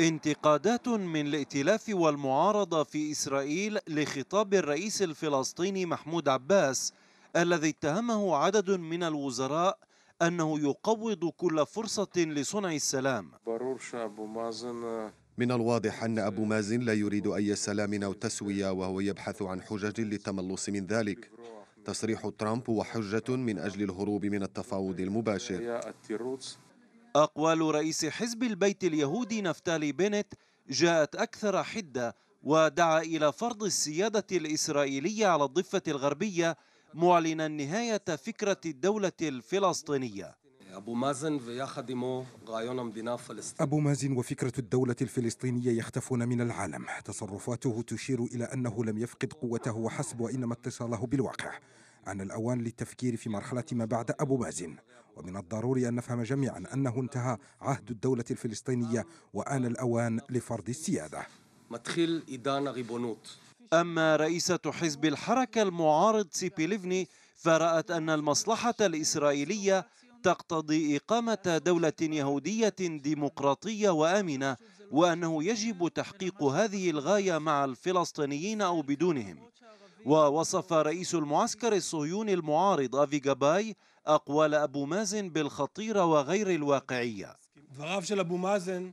انتقادات من الائتلاف والمعارضة في إسرائيل لخطاب الرئيس الفلسطيني محمود عباس الذي اتهمه عدد من الوزراء أنه يقوض كل فرصة لصنع السلام من الواضح أن أبو مازن لا يريد أي سلام أو تسوية وهو يبحث عن حجج للتملص من ذلك تصريح ترامب وحجة من أجل الهروب من التفاوض المباشر أقوال رئيس حزب البيت اليهودي نفتالي بنت جاءت أكثر حدة ودعا إلى فرض السيادة الإسرائيلية على الضفة الغربية معلنا نهاية فكرة الدولة الفلسطينية أبو مازن أبو مازن وفكرة الدولة الفلسطينية يختفون من العالم تصرفاته تشير إلى أنه لم يفقد قوته وحسب وإنما اتصاله بالواقع أن الأوان للتفكير في مرحلة ما بعد أبو بازن ومن الضروري أن نفهم جميعا أنه انتهى عهد الدولة الفلسطينية وآن الأوان لفرض السيادة مدخل إدانة غيبونوت أما رئيسة حزب الحركة المعارض سيبي ليفني فرأت أن المصلحة الإسرائيلية تقتضي إقامة دولة يهودية ديمقراطية وآمنة وأنه يجب تحقيق هذه الغاية مع الفلسطينيين أو بدونهم ووصف رئيس المعسكر الصهيوني المعارض أفي جاباي أقوال أبو مازن بالخطيرة وغير الواقعية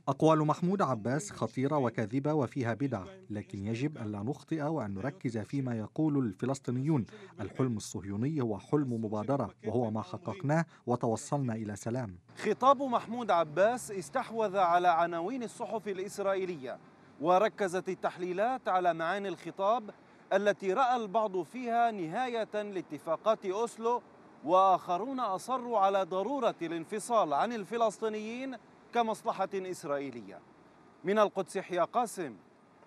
أقوال محمود عباس خطيرة وكاذبة وفيها بدع لكن يجب أن لا نخطئ وأن نركز فيما يقول الفلسطينيون الحلم الصهيوني هو حلم مبادرة وهو ما حققناه وتوصلنا إلى سلام خطاب محمود عباس استحوذ على عناوين الصحف الإسرائيلية وركزت التحليلات على معاني الخطاب التي راى البعض فيها نهايه لاتفاقات اوسلو واخرون اصروا على ضروره الانفصال عن الفلسطينيين كمصلحه اسرائيليه من القدس يحيى قاسم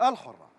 الحره